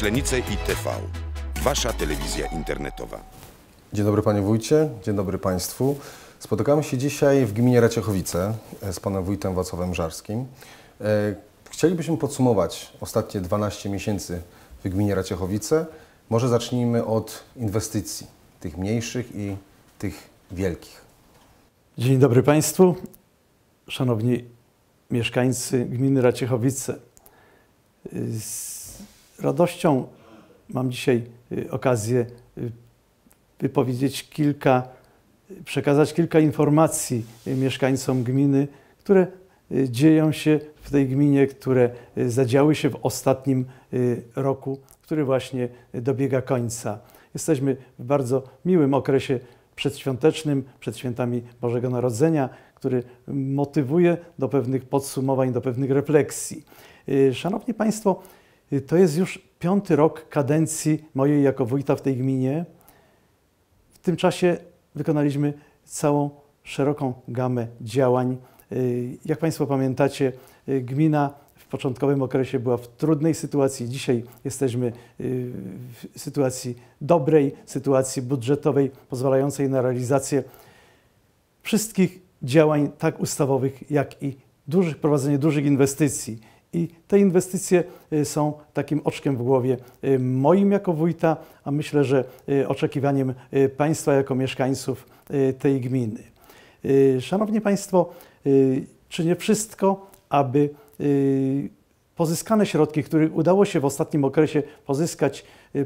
Myślenice i TV. Wasza telewizja internetowa. Dzień dobry panie wójcie, dzień dobry państwu. Spotykamy się dzisiaj w gminie Raciechowice z panem wójtem Wacowem Żarskim. E, chcielibyśmy podsumować ostatnie 12 miesięcy w gminie Raciechowice. Może zacznijmy od inwestycji, tych mniejszych i tych wielkich. Dzień dobry Państwu, szanowni mieszkańcy gminy Raciechowice radością mam dzisiaj y, okazję y, wypowiedzieć kilka, przekazać kilka informacji y, mieszkańcom gminy, które dzieją się w tej gminie, które zadziały się w ostatnim roku, który właśnie dobiega końca. Jesteśmy w bardzo miłym okresie przedświątecznym, przed świętami Bożego Narodzenia, który motywuje do pewnych podsumowań, do pewnych refleksji. Szanowni Państwo, Y, to jest już piąty rok kadencji mojej jako wójta w tej gminie. W tym czasie wykonaliśmy całą szeroką gamę działań. Y, jak Państwo pamiętacie, y, gmina w początkowym okresie była w trudnej sytuacji. Dzisiaj jesteśmy w sytuacji dobrej, sytuacji budżetowej, pozwalającej na realizację wszystkich działań, tak ustawowych, jak i dużych, prowadzenie dużych inwestycji. I te inwestycje y, są takim oczkiem w głowie y, moim jako wójta, a myślę, że y, oczekiwaniem Państwa jako mieszkańców tej gminy. Szanowni Państwo, czynię wszystko, aby pozyskane środki, których udało się w ostatnim okresie pozyskać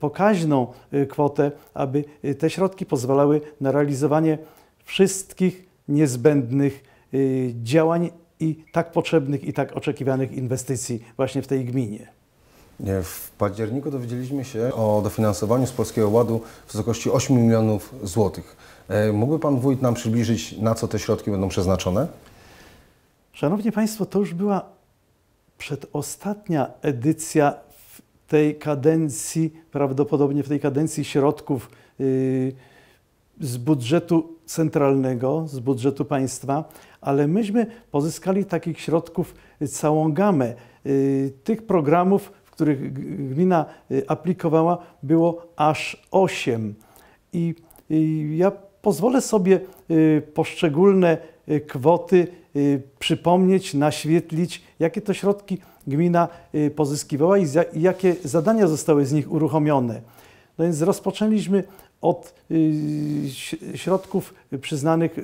pokaźną kwotę, aby te środki pozwalały na realizowanie wszystkich niezbędnych działań i tak potrzebnych i tak oczekiwanych inwestycji właśnie w tej gminie. W październiku dowiedzieliśmy się o dofinansowaniu z Polskiego Ładu w wysokości 8 milionów złotych. E, mógłby Pan Wójt nam przybliżyć, na co te środki będą przeznaczone? Szanowni Państwo, to już była przedostatnia edycja w tej kadencji, prawdopodobnie w tej kadencji środków y, z budżetu centralnego, z budżetu państwa, ale myśmy pozyskali takich środków y, całą gamę. Y, tych programów, w których gmina y, aplikowała, było aż 8. I ja pozwolę sobie poszczególne kwoty przypomnieć, naświetlić, jakie to środki gmina pozyskiwała i jakie zadania zostały z nich uruchomione. No więc rozpoczęliśmy od y, środków przyznanych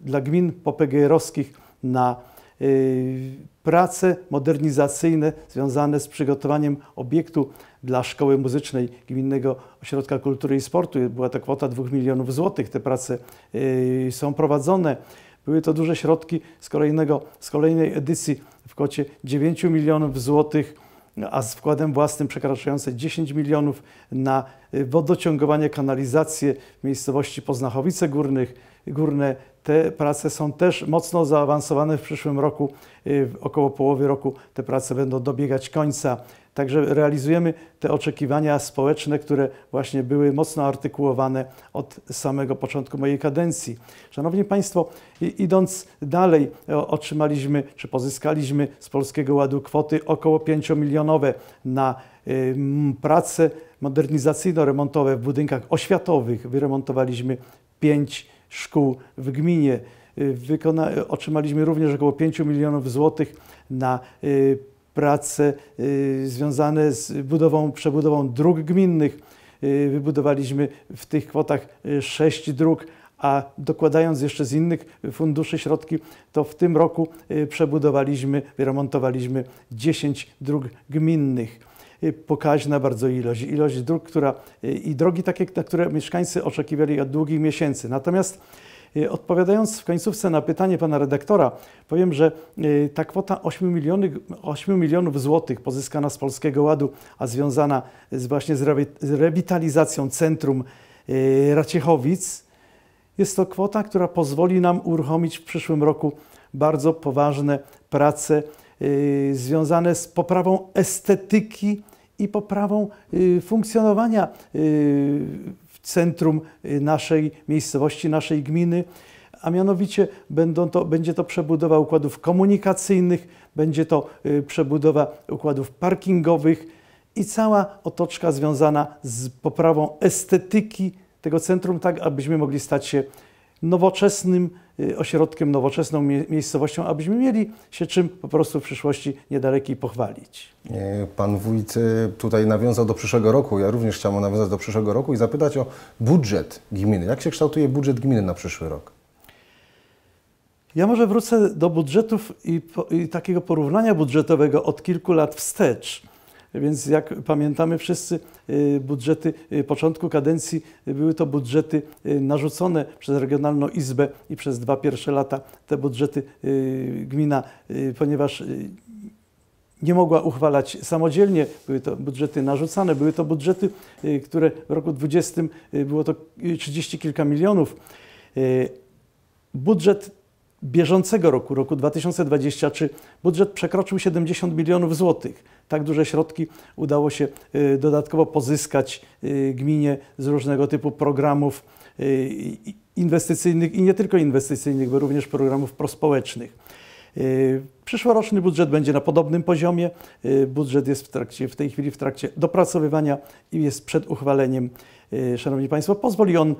dla gmin popegeerowskich na y, prace modernizacyjne związane z przygotowaniem obiektu dla Szkoły Muzycznej Gminnego Ośrodka Kultury i Sportu. Była to kwota 2 milionów złotych. Te prace y, są prowadzone. Były to duże środki z, kolejnego, z kolejnej edycji w kwocie 9 milionów złotych no, a z wkładem własnym przekraczające 10 milionów na y, wodociągowanie, kanalizację w miejscowości Poznachowice Górnych, górne. Te prace są też mocno zaawansowane w przyszłym roku, y, w około połowy roku te prace będą dobiegać końca. Także realizujemy te oczekiwania społeczne, które właśnie były mocno artykułowane od samego początku mojej kadencji. Szanowni Państwo, idąc dalej, otrzymaliśmy czy pozyskaliśmy z Polskiego Ładu kwoty około 5 milionowe na y, prace modernizacyjno-remontowe w budynkach oświatowych. Wyremontowaliśmy 5 milionów szkół w gminie. Y, wykona, otrzymaliśmy również około 5 milionów złotych na y, prace y, związane z budową, przebudową dróg gminnych. Wybudowaliśmy w tych kwotach 6 dróg, a dokładając jeszcze z innych funduszy środki, to w tym roku przebudowaliśmy, wyremontowaliśmy 10 dróg gminnych pokaźna bardzo ilość, ilość dróg, która, e, i drogi takie, na które mieszkańcy oczekiwali od długich miesięcy. Natomiast e, Odpowiadając w końcówce na pytanie pana redaktora, powiem, że e, ta kwota 8 milionów, 8 milionów złotych pozyskana z Polskiego Ładu, a związana z właśnie z rewitalizacją centrum Raciechowic, jest to kwota, która pozwoli nam uruchomić w przyszłym roku bardzo poważne prace Y, związane z poprawą estetyki i poprawą y, funkcjonowania y, w centrum naszej miejscowości, naszej gminy a mianowicie to, będzie to przebudowa układów komunikacyjnych, będzie to przebudowa układów parkingowych i cała otoczka związana z poprawą estetyki tego centrum, tak abyśmy mogli stać się nowoczesnym, Y, ośrodkiem, nowoczesną miejscowością, abyśmy mieli się czym po prostu w przyszłości niedalekiej pochwalić. E, pan wójt y, tutaj nawiązał do przyszłego roku. Ja również chciałbym nawiązać do przyszłego roku i zapytać o budżet gminy. Jak się kształtuje budżet gminy na przyszły rok? Ja może wrócę do budżetów i, po, i takiego porównania budżetowego od kilku lat wstecz. Więc jak pamiętamy wszyscy, y, budżety y, początku kadencji y, były to budżety narzucone przez Regionalną Izbę i przez dwa pierwsze lata te budżety gmina, ponieważ nie mogła uchwalać samodzielnie, były to budżety narzucane, były to budżety, które w roku 2020 było to 30 kilka milionów. Budżet bieżącego roku, roku 2023, budżet przekroczył 70 milionów złotych tak duże środki udało się y, dodatkowo pozyskać y, gminie z różnego typu programów y, inwestycyjnych i nie tylko inwestycyjnych, bo również programów prospołecznych. Przyszłoroczny budżet będzie na podobnym poziomie. Budżet jest w, trakcie, w tej chwili w trakcie dopracowywania i jest przed uchwaleniem. Szanowni Państwo, pozwoli on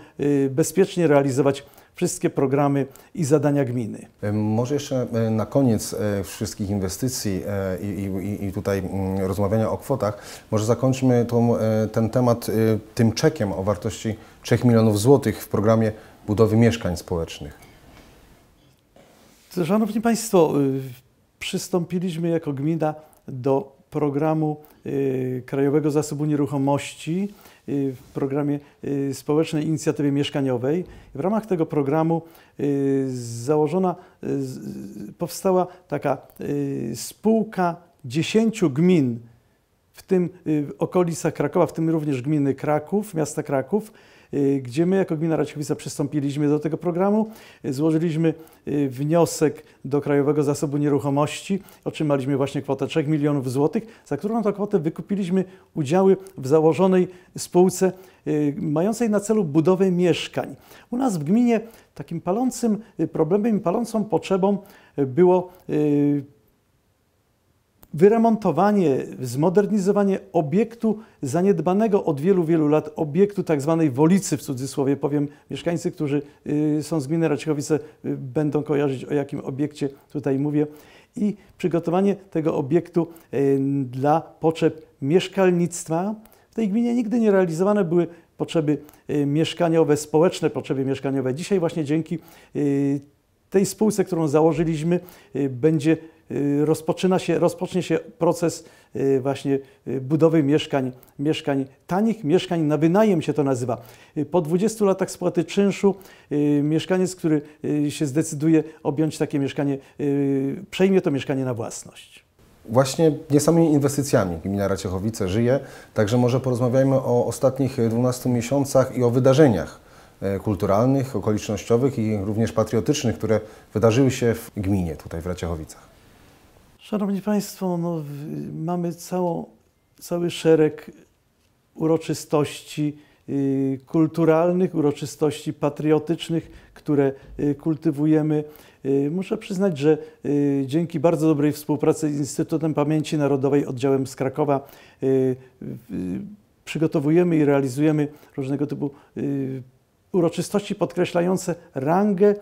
bezpiecznie realizować wszystkie programy i zadania gminy. E, może jeszcze e, na koniec e, wszystkich inwestycji i, i, i tutaj mm, rozmawiania o kwotach, może zakończmy tą, ten temat tym czekiem o wartości 3 milionów złotych w programie budowy mieszkań społecznych. Szanowni Państwo, y, przystąpiliśmy jako gmina do programu y, Krajowego Zasobu Nieruchomości Y, w programie y, Społecznej Inicjatywy Mieszkaniowej. W ramach tego programu y, założona, powstała taka spółka dziesięciu gmin, w tym w okolicach Krakowa, w tym również gminy Kraków, miasta Kraków, Y, gdzie my jako Gmina Racichowica przystąpiliśmy do tego programu, y, złożyliśmy y, wniosek do Krajowego Zasobu Nieruchomości, otrzymaliśmy właśnie kwotę 3 milionów złotych, za którą tę kwotę wykupiliśmy udziały w założonej spółce mającej na celu budowę mieszkań. U nas w gminie takim palącym problemem, palącą potrzebą było wyremontowanie, zmodernizowanie obiektu zaniedbanego od wielu, wielu lat, obiektu tak zwanej Wolicy w cudzysłowie, powiem, mieszkańcy, którzy y, są z gminy Raczkowice y, będą kojarzyć o jakim obiekcie tutaj mówię i przygotowanie tego obiektu y, dla potrzeb mieszkalnictwa. W tej gminie nigdy nie realizowane były potrzeby mieszkaniowe, społeczne potrzeby mieszkaniowe. Dzisiaj właśnie dzięki tej spółce, którą założyliśmy, będzie Y, rozpoczyna się, rozpocznie się proces y, właśnie y, budowy mieszkań, mieszkań tanich, mieszkań na wynajem się to nazywa. Po 20 latach spłaty czynszu mieszkaniec, który się zdecyduje objąć takie mieszkanie, przejmie to mieszkanie na własność. Właśnie nie samymi inwestycjami gmina Raciechowice żyje, także może porozmawiajmy o ostatnich 12 miesiącach i o wydarzeniach e, kulturalnych, okolicznościowych i również patriotycznych, które wydarzyły się w gminie tutaj w Raciechowicach. Szanowni Państwo, no, mamy całą, cały szereg uroczystości y, kulturalnych, uroczystości patriotycznych, które y, kultywujemy. Y, muszę przyznać, że dzięki bardzo dobrej współpracy z Instytutem Pamięci Narodowej, oddziałem z Krakowa, przygotowujemy i realizujemy różnego typu uroczystości podkreślające rangę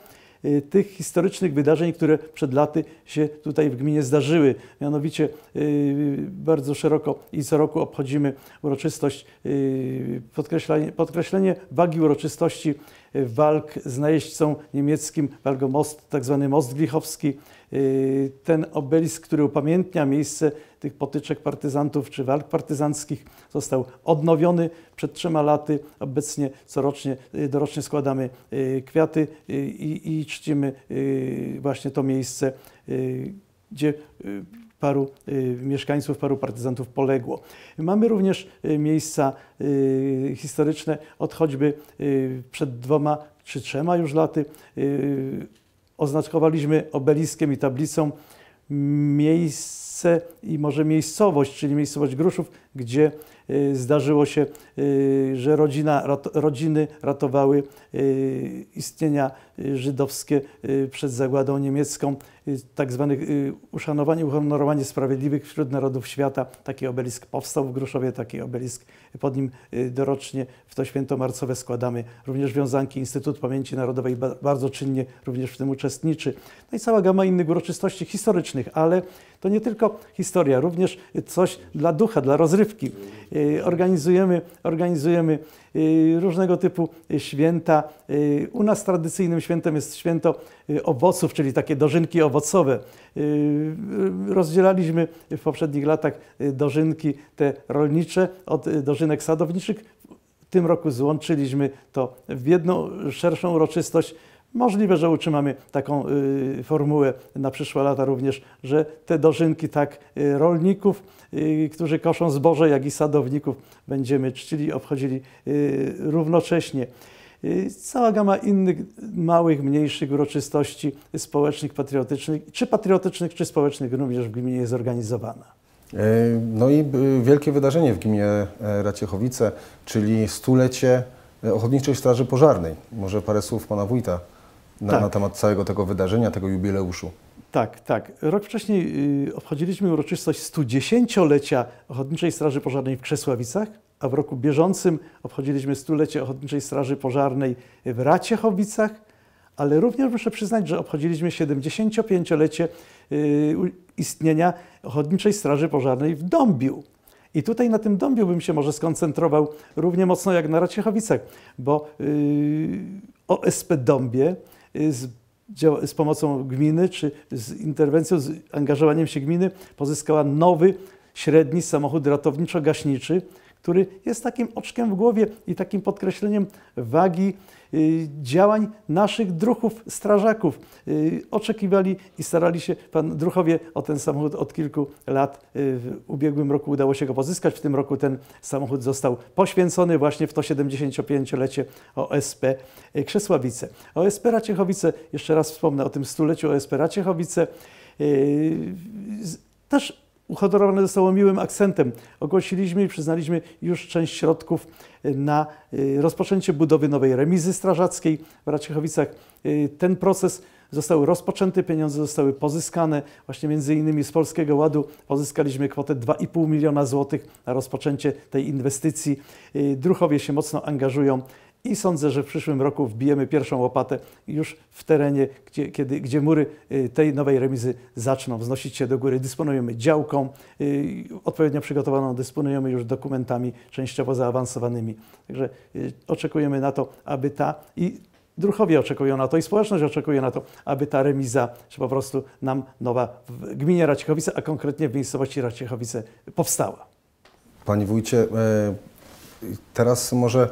Y, tych historycznych wydarzeń, które przed laty się tutaj w gminie zdarzyły. Mianowicie y, bardzo szeroko i co roku obchodzimy uroczystość, y, podkreślenie, podkreślenie wagi uroczystości walk z najeźdźcą niemieckim, walgomost, tak zwany most Glichowski. Y, ten obelisk, który upamiętnia miejsce tych potyczek partyzantów czy walk partyzanckich, został odnowiony przed trzema laty. Obecnie corocznie, y, dorocznie składamy y, kwiaty i, i czcimy właśnie to miejsce, gdzie paru y, mieszkańców, paru partyzantów poległo. Mamy również y, miejsca y, historyczne od choćby przed dwoma czy trzema już laty oznaczkowaliśmy obeliskiem i tablicą miejsce i może miejscowość, czyli miejscowość Gruszów gdzie y, zdarzyło się, y, że rodzina, rodziny ratowały y, istnienia żydowskie przed zagładą niemiecką, tak zwane uszanowanie, uhonorowanie sprawiedliwych wśród narodów świata. Taki obelisk powstał w Gruszowie, taki obelisk pod nim dorocznie w to święto marcowe składamy. Również Wiązanki Instytut Pamięci Narodowej bardzo czynnie również w tym uczestniczy. No i cała gama innych uroczystości historycznych, ale to nie tylko historia, również coś dla ducha, dla rozrywki rozrywki. Y, organizujemy, organizujemy y, różnego typu święta. Y, u nas tradycyjnym świętem jest święto owoców, czyli takie dożynki owocowe. Rozdzielaliśmy w poprzednich latach dożynki te rolnicze od dożynek sadowniczych. W tym roku złączyliśmy to w jedną szerszą uroczystość Możliwe, że utrzymamy taką y, formułę na przyszłe lata również, że te dożynki tak y, rolników, y, którzy koszą zboże, jak i sadowników będziemy czcili, obchodzili równocześnie cała gama innych małych, mniejszych uroczystości społecznych, patriotycznych, czy patriotycznych, czy społecznych również w gminie jest zorganizowana. E, no i wielkie wydarzenie w gminie e, Raciechowice, czyli stulecie e, Ochotniczej Straży Pożarnej. Może parę słów Pana Wójta na, tak. na temat całego tego wydarzenia, tego jubileuszu. Tak, tak. Rok wcześniej y, obchodziliśmy uroczystość 110-lecia Ochotniczej Straży Pożarnej w Krzesławicach, a w roku bieżącym obchodziliśmy 100-lecie Ochotniczej Straży Pożarnej w Raciechowicach, ale również muszę przyznać, że obchodziliśmy 75-lecie y, istnienia Ochotniczej Straży Pożarnej w Dąbiu. I tutaj na tym Dąbiu bym się może skoncentrował równie mocno jak na Raciechowicach, bo y, OSP Dąbie Y, z, z pomocą gminy, czy z interwencją, z angażowaniem się gminy pozyskała nowy, średni samochód ratowniczo-gaśniczy, który jest takim oczkiem w głowie i takim podkreśleniem wagi y, działań naszych druhów, strażaków. Y, oczekiwali i starali się, pan druchowie o ten samochód od kilku lat, y, w ubiegłym roku udało się go pozyskać, w tym roku ten samochód został poświęcony właśnie w to 75-lecie OSP Krzesławice. OSP Raciechowice, jeszcze raz wspomnę o tym stuleciu OSP Raciechowice, też uhonorowane zostało miłym akcentem. Ogłosiliśmy i przyznaliśmy już część środków e, na e, rozpoczęcie budowy nowej remizy strażackiej w Raciechowicach. E, ten proces został rozpoczęty, pieniądze zostały pozyskane. Właśnie między innymi z Polskiego Ładu pozyskaliśmy kwotę 2,5 miliona złotych na rozpoczęcie tej inwestycji. Druchowie się mocno angażują i sądzę, że w przyszłym roku wbijemy pierwszą łopatę już w terenie, gdzie, kiedy, gdzie mury y, tej nowej remizy zaczną wznosić się do góry. Dysponujemy działką, y, odpowiednio przygotowaną, dysponujemy już dokumentami częściowo zaawansowanymi. Także y, oczekujemy na to, aby ta i druchowie oczekują na to i społeczność oczekuje na to, aby ta remiza, czy po prostu nam nowa w gminie Raciechowice, a konkretnie w miejscowości Raciechowice powstała. Panie wójcie, e, teraz może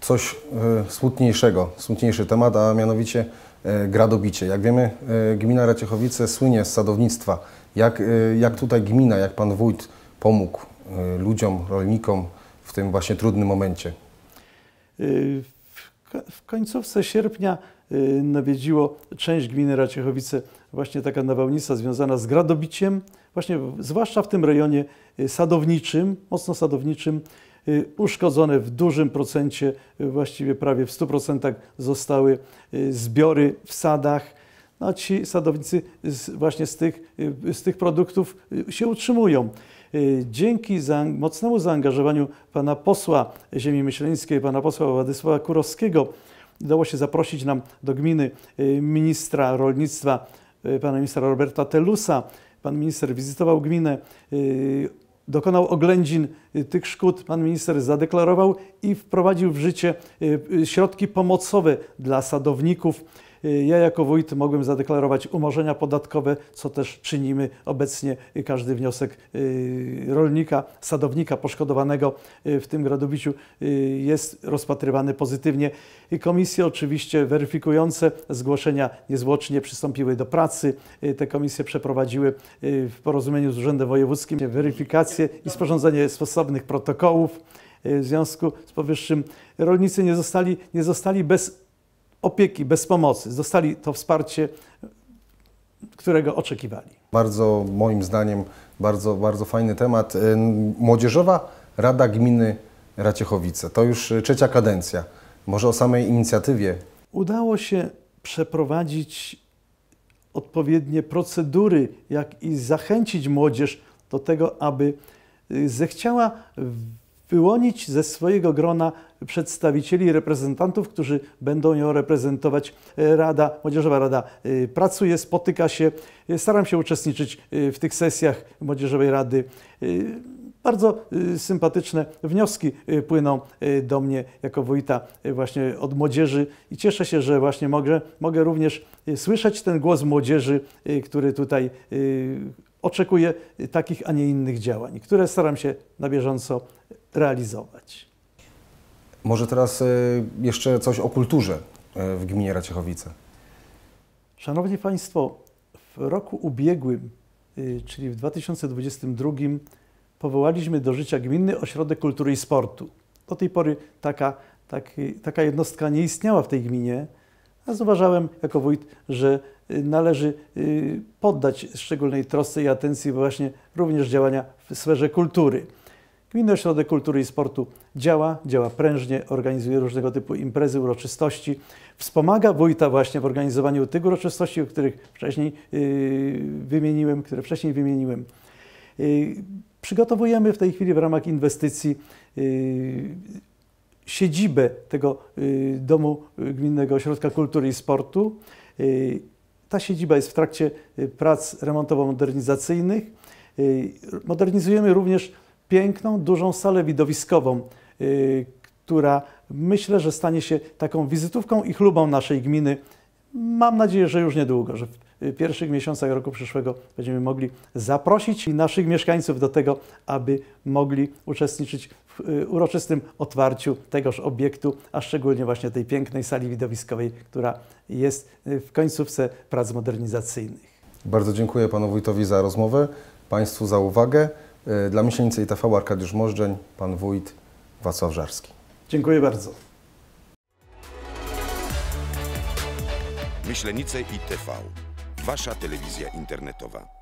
coś e, smutniejszego, smutniejszy temat, a mianowicie e, gradobicie. Jak wiemy, e, gmina Raciechowice słynie z sadownictwa. Jak, jak tutaj gmina, jak pan wójt pomógł ludziom, rolnikom w tym właśnie trudnym momencie? W końcówce sierpnia nawiedziło część gminy Raciechowice właśnie taka nawałnica związana z gradobiciem, właśnie zwłaszcza w tym rejonie sadowniczym, mocno sadowniczym, Y, uszkodzone w dużym procencie, y, właściwie prawie w 100% zostały y, zbiory w sadach. No, ci sadownicy właśnie z tych, z tych produktów się utrzymują. Dzięki za, mocnemu zaangażowaniu pana posła ziemi myślenickiej, pana posła Władysława Kurowskiego, udało się zaprosić nam do gminy ministra rolnictwa, pana ministra Roberta Telusa. Pan minister wizytował gminę, dokonał oględzin y, tych szkód, pan minister zadeklarował i wprowadził w życie y, y, środki pomocowe dla sadowników. Y, ja jako wójt mogłem zadeklarować umorzenia podatkowe, co też czynimy obecnie. Y, każdy wniosek y, rolnika, sadownika poszkodowanego w tym gradobiciu jest rozpatrywany pozytywnie. Komisje oczywiście weryfikujące zgłoszenia niezwłocznie przystąpiły do pracy. Te komisje przeprowadziły w porozumieniu z Urzędem Wojewódzkim weryfikację i sporządzenie stosownych protokołów. W związku z powyższym rolnicy nie zostali, nie zostali bez opieki, bez pomocy, dostali to wsparcie, którego oczekiwali. Bardzo, moim zdaniem, bardzo, bardzo fajny temat. Y, Młodzieżowa Rada Gminy Raciechowice. To już y, trzecia kadencja. Może o samej inicjatywie. Udało się przeprowadzić odpowiednie procedury, jak i zachęcić młodzież do tego, aby y, zechciała wyłonić ze swojego grona przedstawicieli i reprezentantów, którzy będą ją reprezentować. E, Rada, Młodzieżowa Rada e, pracuje, spotyka się. E, Staram się uczestniczyć w tych sesjach Młodzieżowej Rady. Bardzo sympatyczne wnioski płyną do mnie jako wójta właśnie od młodzieży i cieszę się, że właśnie mogę, mogę również słyszeć ten głos młodzieży, który tutaj oczekuję takich, a nie innych działań, które staram się na bieżąco realizować. Może teraz e, jeszcze coś o kulturze e, w gminie Raciechowice. Szanowni Państwo, w roku ubiegłym, e, czyli w 2022, powołaliśmy do życia Gminny Ośrodek Kultury i Sportu. Do tej pory taka, taki, taka jednostka nie istniała w tej gminie, a zauważałem jako wójt, że Y, należy y, poddać szczególnej trosce i atencji właśnie również działania w sferze kultury. Gminny Ośrodek Kultury i Sportu działa, działa prężnie, organizuje różnego typu imprezy, uroczystości. Wspomaga wójta właśnie w organizowaniu tych uroczystości, o których wcześniej y, wymieniłem, które wcześniej wymieniłem. Przygotowujemy w tej chwili w ramach inwestycji siedzibę tego Domu Gminnego Ośrodka Kultury i Sportu ta siedziba jest w trakcie y, prac remontowo-modernizacyjnych. Y, modernizujemy również piękną, dużą salę widowiskową, y, która myślę, że stanie się taką wizytówką i chlubą naszej gminy. Mam nadzieję, że już niedługo, że w pierwszych miesiącach roku przyszłego będziemy mogli zaprosić naszych mieszkańców do tego, aby mogli uczestniczyć Y, uroczystym otwarciu tegoż obiektu, a szczególnie właśnie tej pięknej sali widowiskowej, która jest y, w końcówce prac modernizacyjnych. Bardzo dziękuję panu wójtowi za rozmowę, państwu za uwagę. Y, dla Myślenicy ITV Arkadiusz Możdżeń, pan wójt Wacław Żarski. Dziękuję bardzo. Myślenice ITV. Wasza telewizja internetowa.